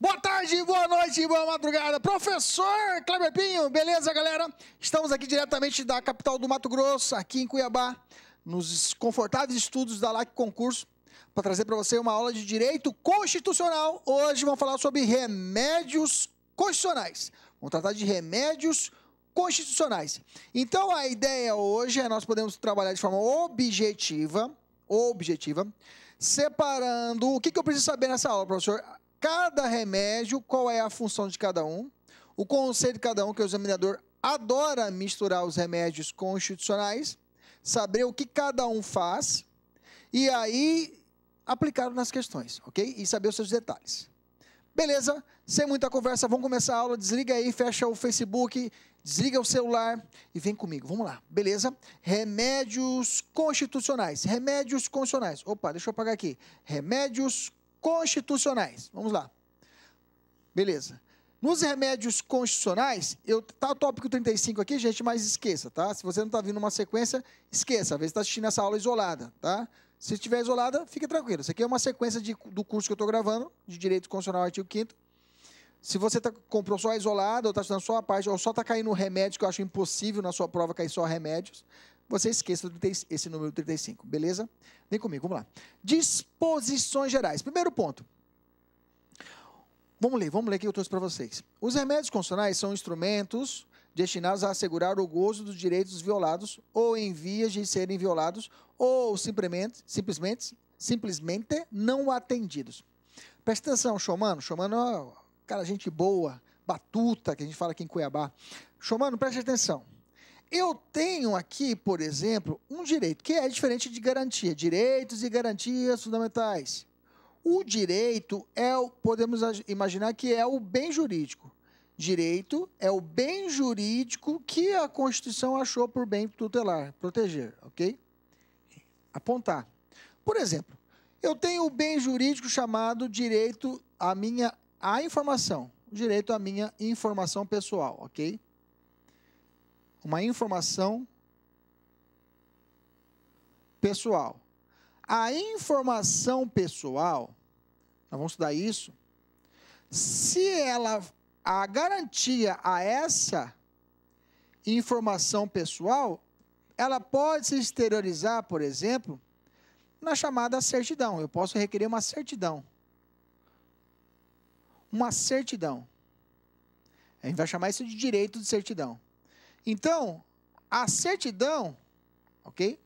Boa tarde, boa noite, boa madrugada. Professor Cleber Pinho, beleza, galera? Estamos aqui diretamente da capital do Mato Grosso, aqui em Cuiabá, nos confortáveis estudos da LAC Concurso, para trazer para você uma aula de direito constitucional. Hoje vamos falar sobre remédios constitucionais. Vamos tratar de remédios constitucionais. Então, a ideia hoje é nós podemos trabalhar de forma objetiva, objetiva, separando o que, que eu preciso saber nessa aula, professor cada remédio, qual é a função de cada um, o conselho de cada um, que o examinador adora misturar os remédios constitucionais, saber o que cada um faz e aí aplicar nas questões, ok? E saber os seus detalhes. Beleza, sem muita conversa, vamos começar a aula. Desliga aí, fecha o Facebook, desliga o celular e vem comigo. Vamos lá, beleza? Remédios constitucionais. Remédios constitucionais. Opa, deixa eu apagar aqui. Remédios constitucionais. Vamos lá. Beleza. Nos remédios constitucionais, eu, tá o tópico 35 aqui, gente, mas esqueça, tá? Se você não está vindo uma sequência, esqueça. Às vezes está assistindo essa aula isolada, tá? Se estiver isolada, fique tranquilo. Isso aqui é uma sequência de, do curso que eu estou gravando, de Direito Constitucional, artigo 5 Se você tá, comprou só isolada, ou está estudando só a parte, ou só está caindo remédio, que eu acho impossível na sua prova cair só remédios, você esqueça esse número 35, beleza? Vem comigo, vamos lá. Disposições gerais. Primeiro ponto. Vamos ler, vamos ler o que eu trouxe para vocês. Os remédios constitucionais são instrumentos destinados a assegurar o gozo dos direitos violados ou em vias de serem violados ou simplesmente, simplesmente, simplesmente não atendidos. Presta atenção, Xomano. Xomano é cara, gente boa, batuta, que a gente fala aqui em Cuiabá. Xomano, preste atenção. Eu tenho aqui, por exemplo, um direito, que é diferente de garantia. Direitos e garantias fundamentais. O direito é, podemos imaginar que é o bem jurídico. Direito é o bem jurídico que a Constituição achou por bem tutelar, proteger, ok? Apontar. Por exemplo, eu tenho o bem jurídico chamado direito à minha à informação, direito à minha informação pessoal, ok? uma informação pessoal. A informação pessoal, nós vamos estudar isso, se ela a garantia a essa informação pessoal, ela pode se exteriorizar, por exemplo, na chamada certidão. Eu posso requerer uma certidão. Uma certidão. A gente vai chamar isso de direito de certidão. Então, a certidão, ok?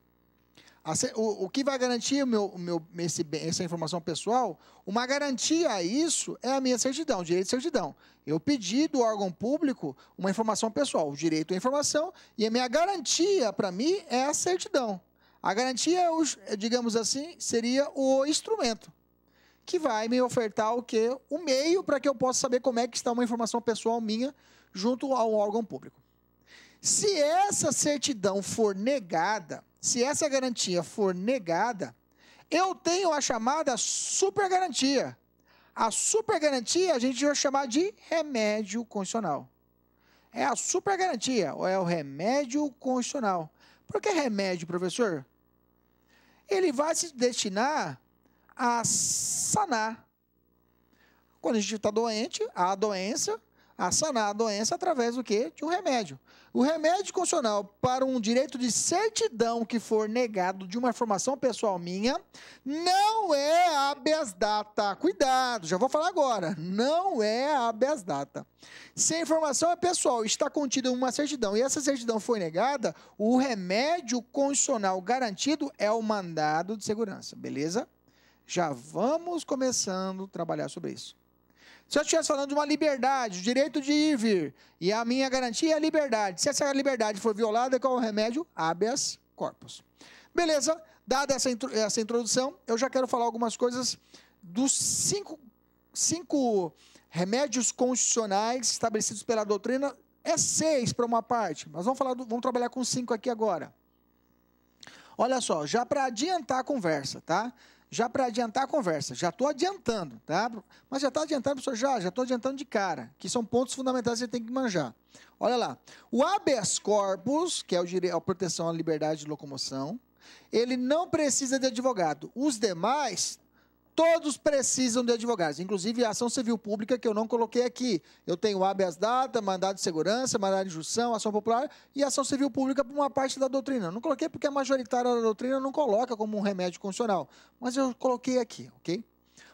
A, o, o, que vai garantir o meu, o meu, esse, essa informação pessoal, uma garantia a isso é a minha certidão, direito de certidão. Eu pedi do órgão público uma informação pessoal, o direito à informação, e a minha garantia para mim é a certidão. A garantia, digamos assim, seria o instrumento que vai me ofertar o que o meio para que eu possa saber como é que está uma informação pessoal minha junto ao órgão público. Se essa certidão for negada, se essa garantia for negada, eu tenho a chamada super garantia. A super garantia a gente vai chamar de remédio constitucional. É a super garantia, ou é o remédio constitucional. Por que remédio, professor? Ele vai se destinar a sanar. Quando a gente está doente, a doença, a sanar a doença através do quê? De um remédio. O remédio constitucional para um direito de certidão que for negado de uma informação pessoal minha não é habeas data. Cuidado, já vou falar agora. Não é habeas data. Se a informação é pessoal, está contida em uma certidão e essa certidão foi negada, o remédio constitucional garantido é o mandado de segurança, beleza? Já vamos começando a trabalhar sobre isso. Se eu estivesse falando de uma liberdade, o direito de ir e vir, e a minha garantia é a liberdade. Se essa liberdade for violada, qual é o remédio? Habeas corpus. Beleza, dada essa, essa introdução, eu já quero falar algumas coisas dos cinco, cinco remédios constitucionais estabelecidos pela doutrina. É seis para uma parte, mas vamos, falar do, vamos trabalhar com cinco aqui agora. Olha só, já para adiantar a conversa, tá? já para adiantar a conversa, já estou adiantando, tá? Mas já está adiantando, professor, já, já estou adiantando de cara, que são pontos fundamentais que você tem que manjar. Olha lá, o habeas corpus, que é o direito, a proteção à liberdade de locomoção, ele não precisa de advogado. Os demais Todos precisam de advogados, inclusive a ação civil pública que eu não coloquei aqui. Eu tenho habeas data, mandado de segurança, mandado de injunção, ação popular e ação civil pública por uma parte da doutrina. Eu não coloquei porque é a majoritária da doutrina não coloca como um remédio constitucional, mas eu coloquei aqui, ok?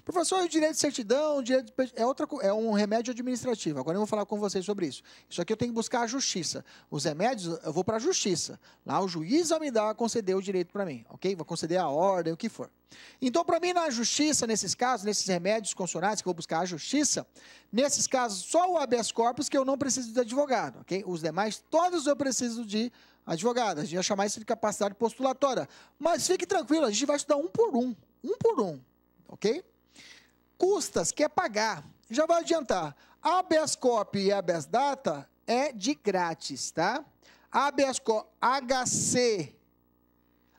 Professor, o direito de certidão, direito de... é outra é um remédio administrativo. Agora eu vou falar com vocês sobre isso. Isso aqui eu tenho que buscar a justiça. Os remédios eu vou para a justiça. Lá o juiz vai me dar conceder o direito para mim, ok? Vai conceder a ordem, o que for. Então, para mim, na justiça, nesses casos, nesses remédios consonantes que eu vou buscar a justiça, nesses casos, só o habeas corpus que eu não preciso de advogado, ok? Os demais, todos eu preciso de advogado. A gente ia chamar isso de capacidade postulatória. Mas fique tranquilo, a gente vai estudar um por um, um por um, ok? Custas, que é pagar. Já vai adiantar. Habeas corpus e habeas data é de grátis, tá? Habeas corpus, HC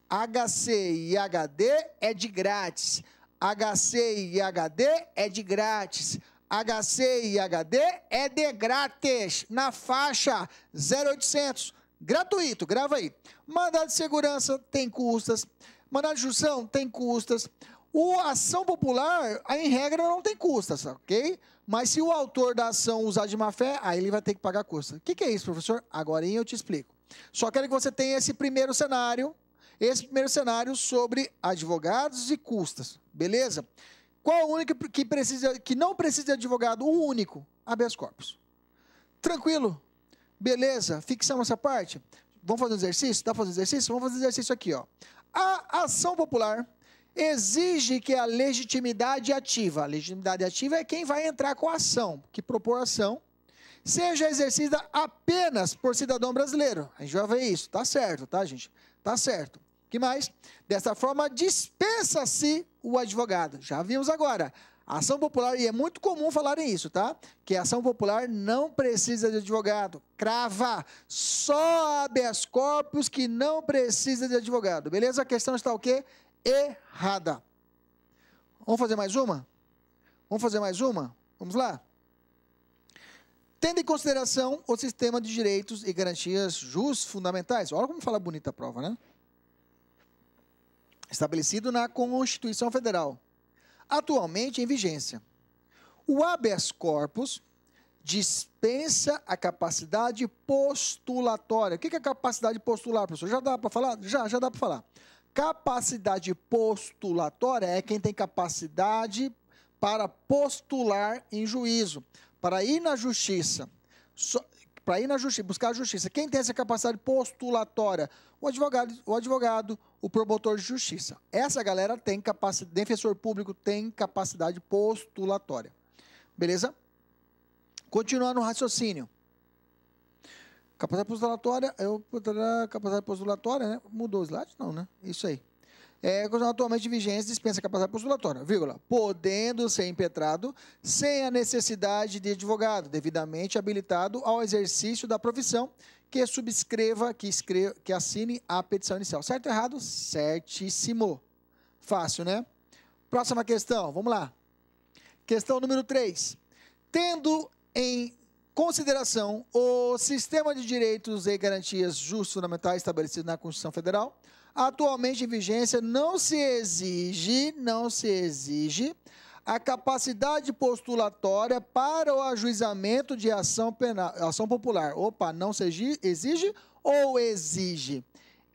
HC e HD é de grátis. HC e HD é de grátis. HC e HD é de grátis na faixa 0800. Gratuito, grava aí. Mandado de segurança tem custas. Mandado de justiça tem custas. O ação popular, em regra, não tem custas, ok? Mas se o autor da ação usar de má fé, aí ele vai ter que pagar custa. O que, que é isso, professor? Agora eu te explico. Só quero que você tenha esse primeiro cenário esse primeiro cenário sobre advogados e custas, beleza? Qual o único que, precisa, que não precisa de advogado? Um único, habeas corpus. Tranquilo? Beleza? Fixamos essa parte? Vamos fazer um exercício? Dá para fazer um exercício? Vamos fazer um exercício aqui, ó. A ação popular exige que a legitimidade ativa, a legitimidade ativa é quem vai entrar com a ação, que propor a ação, seja exercida apenas por cidadão brasileiro. A gente vai ver isso, tá certo, tá, gente? Tá certo que mais? Dessa forma, dispensa-se o advogado. Já vimos agora. ação popular, e é muito comum falarem isso, tá? Que ação popular não precisa de advogado. Crava. Só habeas corpus que não precisa de advogado. Beleza? A questão está o quê? Errada. Vamos fazer mais uma? Vamos fazer mais uma? Vamos lá? Tendo em consideração o sistema de direitos e garantias justos fundamentais. Olha como fala bonita a prova, né? estabelecido na Constituição Federal, atualmente em vigência. O habeas corpus dispensa a capacidade postulatória. O que é capacidade postular, professor? Já dá para falar? Já, já dá para falar. Capacidade postulatória é quem tem capacidade para postular em juízo, para ir na justiça para ir na justiça, buscar a justiça. Quem tem essa capacidade postulatória? O advogado, o advogado, o promotor de justiça. Essa galera tem capacidade, defensor público tem capacidade postulatória. Beleza? Continuando o raciocínio. Capacidade postulatória, eu capacidade postulatória, né? Mudou o slide? Não, né? Isso aí é, atualmente vigência dispensa capacidade é postulatória, vírgula, podendo ser impetrado sem a necessidade de advogado, devidamente habilitado ao exercício da profissão que subscreva, que, escreva, que assine a petição inicial. Certo ou errado? Certíssimo. Fácil, né? Próxima questão, vamos lá. Questão número 3. Tendo em consideração o sistema de direitos e garantias justos fundamentais estabelecido na Constituição Federal, atualmente em vigência, não se exige, não se exige a capacidade postulatória para o ajuizamento de ação penal, ação popular. Opa, não se exige, exige ou exige?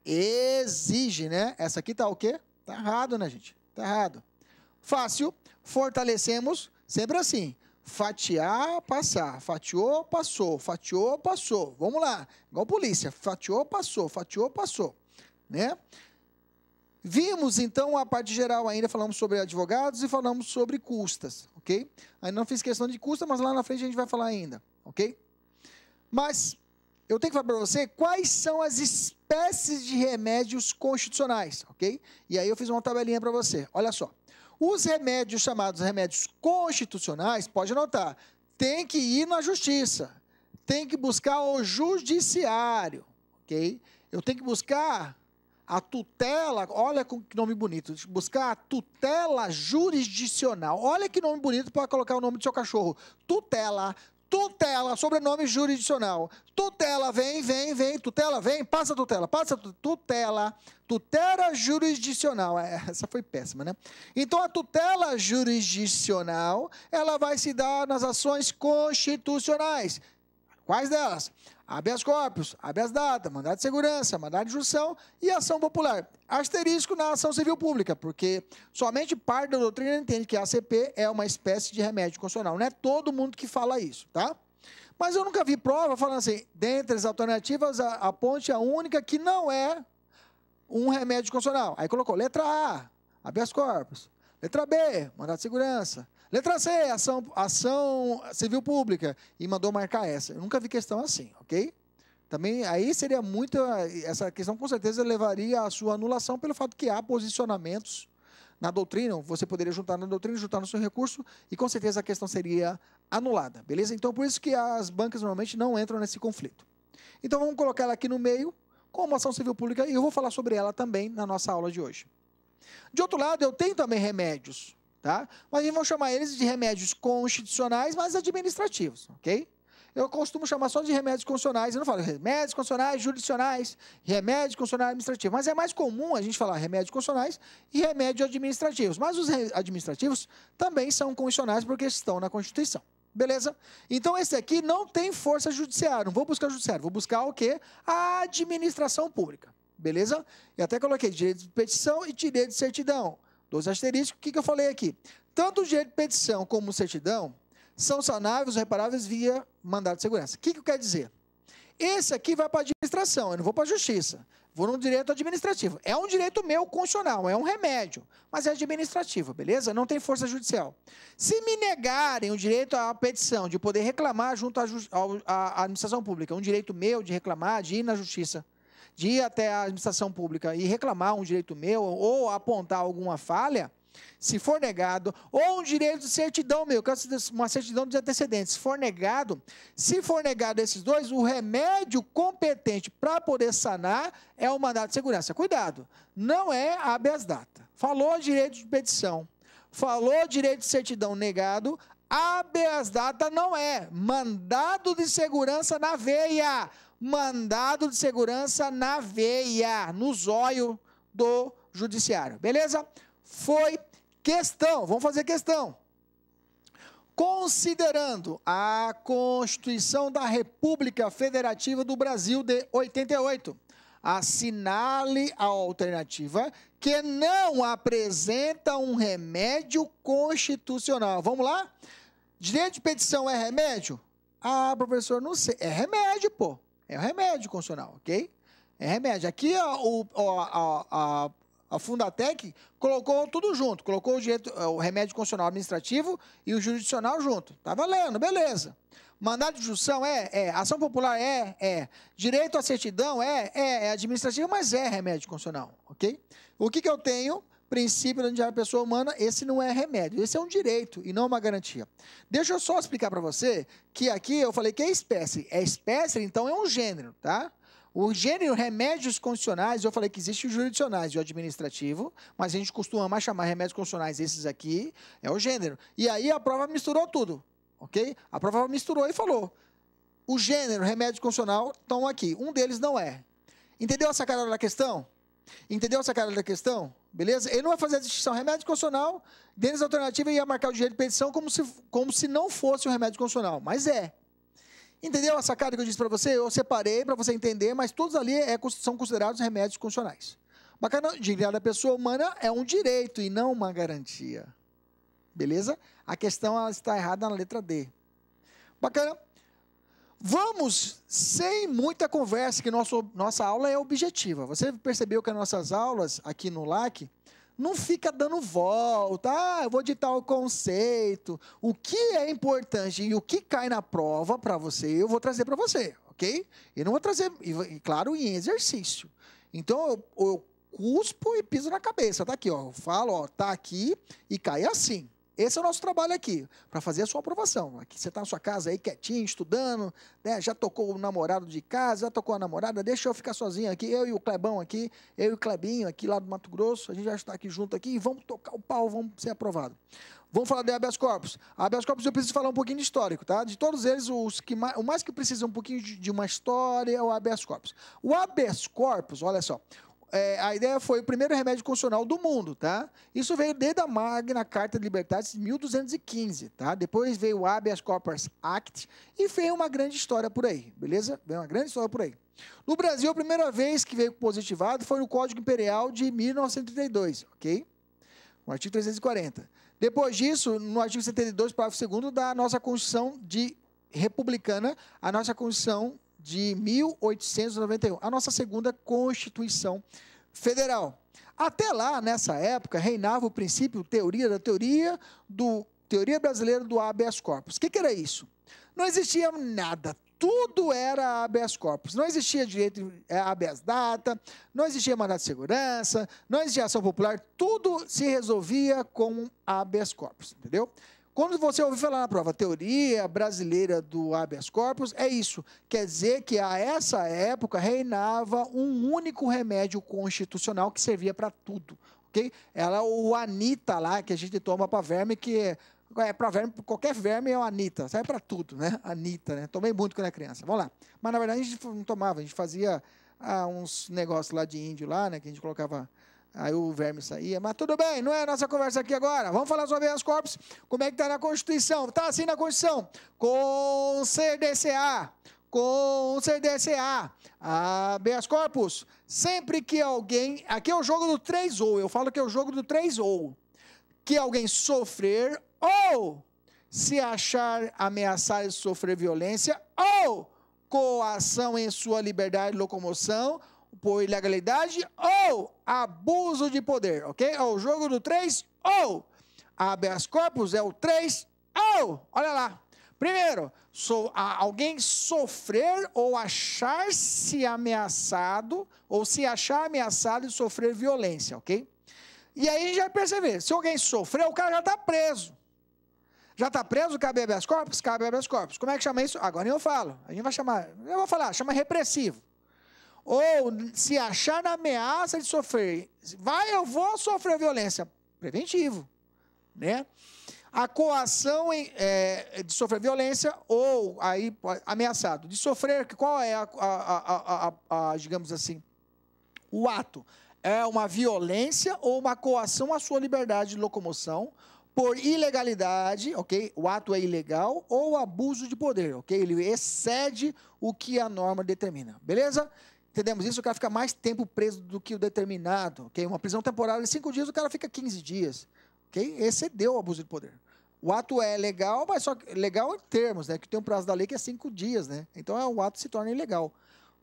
Exige, né? Essa aqui tá o quê? Tá errado, né, gente? Tá errado. Fácil, fortalecemos, sempre assim. Fatiar, passar. Fatiou, passou. Fatiou, passou. Vamos lá. Igual polícia. Fatiou, passou. Fatiou, passou né? Vimos então a parte geral ainda, falamos sobre advogados e falamos sobre custas, ok? Ainda não fiz questão de custa, mas lá na frente a gente vai falar ainda, ok? Mas eu tenho que falar para você quais são as espécies de remédios constitucionais, ok? E aí eu fiz uma tabelinha para você. Olha só. Os remédios chamados remédios constitucionais, pode anotar, tem que ir na justiça, tem que buscar o judiciário, ok? Eu tenho que buscar a tutela, olha que nome bonito, buscar a tutela jurisdicional. Olha que nome bonito para colocar o nome do seu cachorro. Tutela, tutela, sobrenome jurisdicional. Tutela, vem, vem, vem, tutela, vem, passa tutela, passa tutela, tutela jurisdicional. É, essa foi péssima, né? Então a tutela jurisdicional, ela vai se dar nas ações constitucionais. Quais delas? habeas corpus, habeas data, mandado de segurança, mandado de injunção e ação popular. Asterisco na ação civil pública, porque somente parte da doutrina entende que a ACP é uma espécie de remédio constitucional. Não é todo mundo que fala isso, tá? Mas eu nunca vi prova falando assim, dentre as alternativas, a, a ponte é a única que não é um remédio constitucional. Aí colocou letra A, habeas corpus. Letra B, mandado de segurança. Letra C, ação, ação civil pública. E mandou marcar essa. Eu nunca vi questão assim, ok? Também aí seria muito. Essa questão com certeza levaria à sua anulação pelo fato que há posicionamentos na doutrina, você poderia juntar na doutrina, juntar no seu recurso, e com certeza a questão seria anulada, beleza? Então, por isso que as bancas normalmente não entram nesse conflito. Então, vamos colocar ela aqui no meio, como ação civil pública, e eu vou falar sobre ela também na nossa aula de hoje. De outro lado, eu tenho também remédios tá? Mas vai chamar eles de remédios constitucionais, mas administrativos, ok? Eu costumo chamar só de remédios constitucionais, eu não falo remédios constitucionais, judicionais, remédios constitucionais administrativos, mas é mais comum a gente falar remédios constitucionais e remédios administrativos. Mas os administrativos também são constitucionais porque estão na Constituição. Beleza? Então esse aqui não tem força judiciária, não vou buscar judiciário, vou buscar o quê? A administração pública. Beleza? E até coloquei direito de petição e direito de certidão. Dois asteriscos, o que, que eu falei aqui? Tanto o direito de petição como certidão são sanáveis ou reparáveis via mandado de segurança. O que, que quer dizer? Esse aqui vai para a administração, eu não vou para a justiça. Vou no direito administrativo. É um direito meu constitucional, é um remédio, mas é administrativo, beleza? Não tem força judicial. Se me negarem o direito à petição de poder reclamar junto à, administração pública, é um direito meu de reclamar, de ir na justiça de ir até a administração pública e reclamar um direito meu ou apontar alguma falha, se for negado, ou um direito de certidão meu, que é uma certidão de antecedentes, se for negado, se for negado esses dois, o remédio competente para poder sanar é o mandado de segurança. Cuidado, não é habeas data. Falou direito de petição, falou direito de certidão negado, Habeas data não é. Mandado de segurança na veia. Mandado de segurança na veia, no zóio do judiciário. Beleza? Foi questão. Vamos fazer questão. Considerando a Constituição da República Federativa do Brasil de 88, assinale a alternativa que não apresenta um remédio constitucional. Vamos lá? Direito de petição é remédio? Ah, professor, não sei. É remédio, pô. É um remédio constitucional, ok? É remédio. Aqui ó, o, ó, a, a, a Fundatec colocou tudo junto. Colocou o, direito, é, o remédio constitucional administrativo e o jurisdicional junto. Tá valendo, beleza. Mandado de instrução é, é. Ação popular é, é. Direito à certidão é, é. É administrativo, mas é remédio constitucional ok? O que, que eu tenho? Princípio da é da pessoa humana, esse não é remédio, esse é um direito e não uma garantia. Deixa eu só explicar para você que aqui eu falei que é espécie. É espécie, então é um gênero, tá? O gênero remédios constitucionais, eu falei que existe os jurisdicionais e o administrativo, mas a gente costuma mais chamar remédios constitucionais esses aqui, é o gênero. E aí a prova misturou tudo, ok? A prova misturou e falou. O gênero remédio constitucional estão aqui, um deles não é. Entendeu a sacada da questão? Entendeu essa cara da questão? Beleza? Ele não vai fazer a distinção remédio constitucional, deles alternativa e ia marcar o direito de petição como se, como se não fosse um remédio constitucional, mas é. Entendeu essa cara que eu disse para você? Eu separei para você entender, mas todos ali é, são considerados remédios constitucionais. Bacana, dignidade da pessoa humana é um direito e não uma garantia. Beleza? A questão está errada na letra D. Bacana? Vamos, sem muita conversa, que nosso, nossa aula é objetiva. Você percebeu que as nossas aulas aqui no LAC não fica dando volta. Ah, eu vou ditar o conceito, o que é importante e o que cai na prova para você, eu vou trazer para você, ok? Eu não vou trazer, e, claro, em exercício. Então, eu, eu cuspo e piso na cabeça. Tá aqui, ó. Eu falo, ó, tá aqui e cai assim. Esse é o nosso trabalho aqui, para fazer a sua aprovação. Aqui você está na sua casa aí quietinho, estudando, né? já tocou o namorado de casa, já tocou a namorada, deixa eu ficar sozinho aqui, eu e o Clebão aqui, eu e o Clebinho aqui lá do Mato Grosso, a gente já está aqui junto aqui e vamos tocar o pau, vamos ser aprovado. Vamos falar de habeas corpus. Habeas corpus eu preciso falar um pouquinho de histórico, tá? De todos eles, os que mais, o mais que precisa é um pouquinho de, uma história é o habeas corpus. O habeas corpus, olha só, é, a ideia foi o primeiro remédio constitucional do mundo, tá? Isso veio desde a Magna Carta de Libertades de 1215, tá? Depois veio o Habeas Corpus Act e veio uma grande história por aí, beleza? Veio uma grande história por aí. No Brasil, a primeira vez que veio positivado foi no Código Imperial de 1932, ok? artigo 340. Depois disso, no artigo 72, parágrafo 2 da nossa Constituição de republicana, a nossa Constituição de 1891, a nossa segunda Constituição Federal. Até lá, nessa época, reinava o princípio teoria da teoria do teoria brasileira do habeas corpus. O que, que era isso? Não existia nada, tudo era habeas corpus. Não existia direito é, habeas data, não existia mandato de segurança, não existia ação popular, tudo se resolvia com habeas corpus, entendeu? Quando você ouve falar na prova teoria brasileira do habeas corpus, é isso. Quer dizer que a essa época reinava um único remédio constitucional que servia para tudo. ok? Ela, o Anitta lá, que a gente toma para verme, que é, é para verme, qualquer verme é o Anitta, serve é para tudo, né? Anitta, né? Tomei muito quando era criança. Vamos lá. Mas na verdade a gente não tomava, a gente fazia ah, uns negócios lá de índio lá, né? Que a gente colocava Aí o verme saía, mas tudo bem, não é a nossa conversa aqui agora. Vamos falar sobre as corpos. Como é que está na Constituição? Está assim na Constituição. Com CDCA. Com CDCA. Habeas corpus. Sempre que alguém. Aqui é o jogo do 3 ou. Eu falo que é o jogo do 3 ou. Que alguém sofrer ou se achar ameaçado de sofrer violência ou coação em sua liberdade de locomoção por ilegalidade ou abuso de poder, ok? É o jogo do 3 ou. Habeas corpus é o 3 ou. Olha lá. Primeiro, alguém sofrer ou achar-se ameaçado, ou se achar ameaçado e sofrer violência, ok? E aí a gente vai perceber, se alguém sofreu, o cara já está preso. Já está preso, cabe habeas corpus? Cabe habeas corpus. Como é que chama isso? Agora eu falo. A gente vai chamar, eu vou falar, chama repressivo ou se achar na ameaça de sofrer, vai, eu vou sofrer violência, preventivo, né? A coação em, é, de sofrer violência ou aí ameaçado de sofrer, qual é a, a, a, a, digamos assim, o ato? É uma violência ou uma coação à sua liberdade de locomoção por ilegalidade, ok? O ato é ilegal ou abuso de poder, ok? Ele excede o que a norma determina, beleza? Entendemos isso? O cara fica mais tempo preso do que o determinado. Okay? Uma prisão temporária de cinco dias, o cara fica 15 dias. Okay? Excedeu o abuso de poder. O ato é legal, mas só legal em termos, né? Que tem um prazo da lei que é cinco dias, né? Então o é ato se torna ilegal.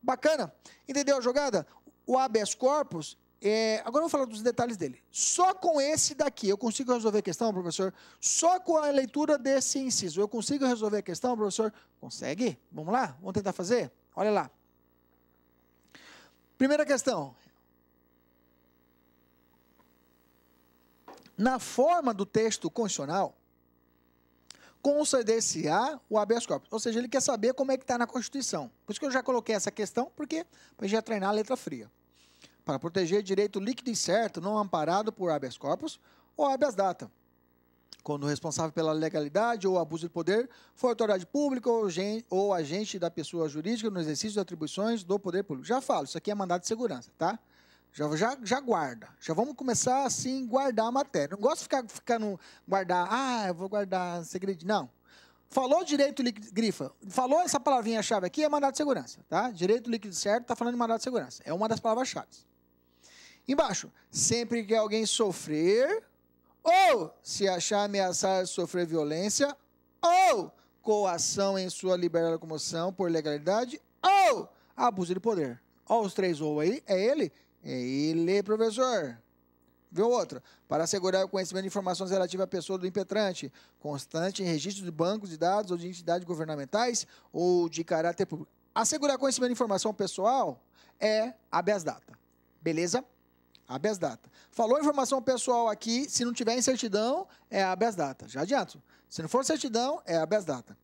Bacana? Entendeu a jogada? O habeas corpus é, agora eu vou falar dos detalhes dele. Só com esse daqui eu consigo resolver a questão, professor? Só com a leitura desse inciso eu consigo resolver a questão, professor? Consegue? Vamos lá? Vamos tentar fazer? Olha lá. Primeira questão. Na forma do texto constitucional, conceder-se-á o habeas corpus. Ou seja, ele quer saber como é que está na Constituição. Por isso que eu já coloquei essa questão, porque para já treinar a letra fria. Para proteger direito líquido e certo, não amparado por habeas corpus ou habeas data quando responsável pela legalidade ou abuso de poder, for autoridade pública ou, agente da pessoa jurídica no exercício de atribuições do poder público. Já falo, isso aqui é mandado de segurança, tá? Já, já, já guarda. Já vamos começar assim, guardar a matéria. Não gosto de ficar no guardar, ah, eu vou guardar segredo. Não. Falou direito líquido, grifa. Falou essa palavrinha-chave aqui, é mandado de segurança, tá? Direito líquido certo, tá falando de mandado de segurança. É uma das palavras-chave. Embaixo, sempre que alguém sofrer ou se achar ameaçar sofrer violência, ou coação em sua liberdade de locomoção por legalidade, ou abuso de poder. Olha os três ou aí, é ele? É ele, professor. Viu outra? Para assegurar o conhecimento de informações relativas à pessoa do impetrante, constante em registros de bancos de dados ou de entidades governamentais ou de caráter público. Assegurar conhecimento de informação pessoal é habeas data. Beleza? habeas data. Falou informação pessoal aqui, se não tiver incertidão, é habeas data. Já adianto. Se não for certidão, é habeas data.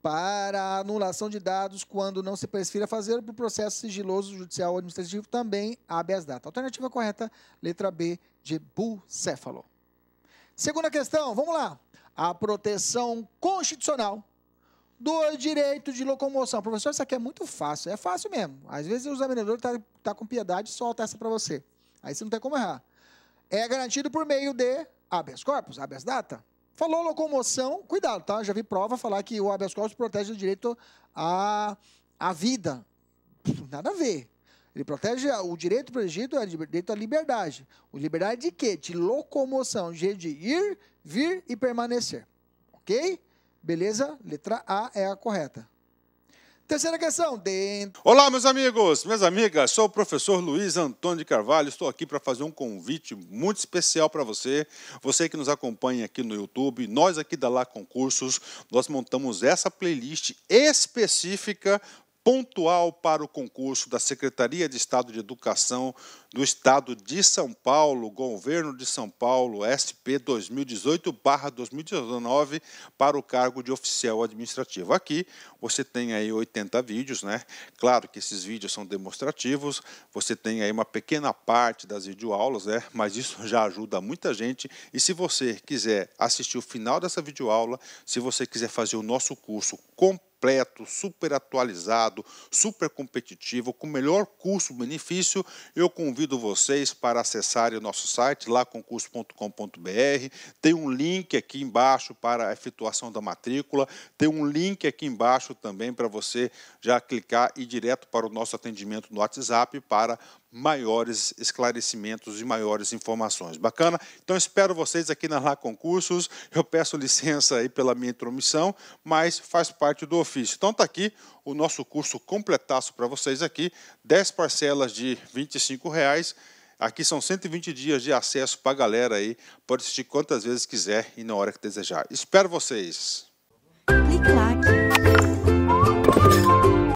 Para anulação de dados quando não se prefira fazer por processo sigiloso, judicial ou administrativo, também habeas data. Alternativa correta, letra B de bucéfalo. Segunda questão, vamos lá. A proteção constitucional do direito de locomoção. Professor, isso aqui é muito fácil. É fácil mesmo. Às vezes o examinador está tá com piedade e solta essa para você. Aí você não tem como errar. É garantido por meio de habeas corpus, habeas data. Falou locomoção, cuidado, tá? Já vi prova falar que o habeas corpus protege o direito à, à vida. Nada a ver. Ele protege o direito protegido é o direito à liberdade. O liberdade de quê? De locomoção, jeito de ir, vir e permanecer. Ok? Beleza? Letra A é a correta. Terceira questão, dentro. Olá, meus amigos, minhas amigas, sou o professor Luiz Antônio de Carvalho. Estou aqui para fazer um convite muito especial para você. Você que nos acompanha aqui no YouTube, nós aqui da Lá Concursos, nós montamos essa playlist específica pontual para o concurso da Secretaria de Estado de Educação do Estado de São Paulo, Governo de São Paulo, SP 2018/2019, para o cargo de oficial administrativo. Aqui você tem aí 80 vídeos, né? Claro que esses vídeos são demonstrativos, você tem aí uma pequena parte das videoaulas, né? Mas isso já ajuda muita gente. E se você quiser assistir o final dessa videoaula, se você quiser fazer o nosso curso completo completo, super atualizado, super competitivo, com melhor custo-benefício, eu convido vocês para acessarem o nosso site lá concurso.com.br. Tem um link aqui embaixo para a efetuação da matrícula, tem um link aqui embaixo também para você já clicar e ir direto para o nosso atendimento no WhatsApp para maiores esclarecimentos e maiores informações. Bacana? Então espero vocês aqui na Lá Concursos. Eu peço licença aí pela minha intromissão, mas faz parte do ofício. Então tá aqui o nosso curso completaço para vocês aqui, 10 parcelas de R$ 25. Reais. Aqui são 120 dias de acesso para a galera aí, pode assistir quantas vezes quiser e na hora que desejar. Espero vocês. Clique lá.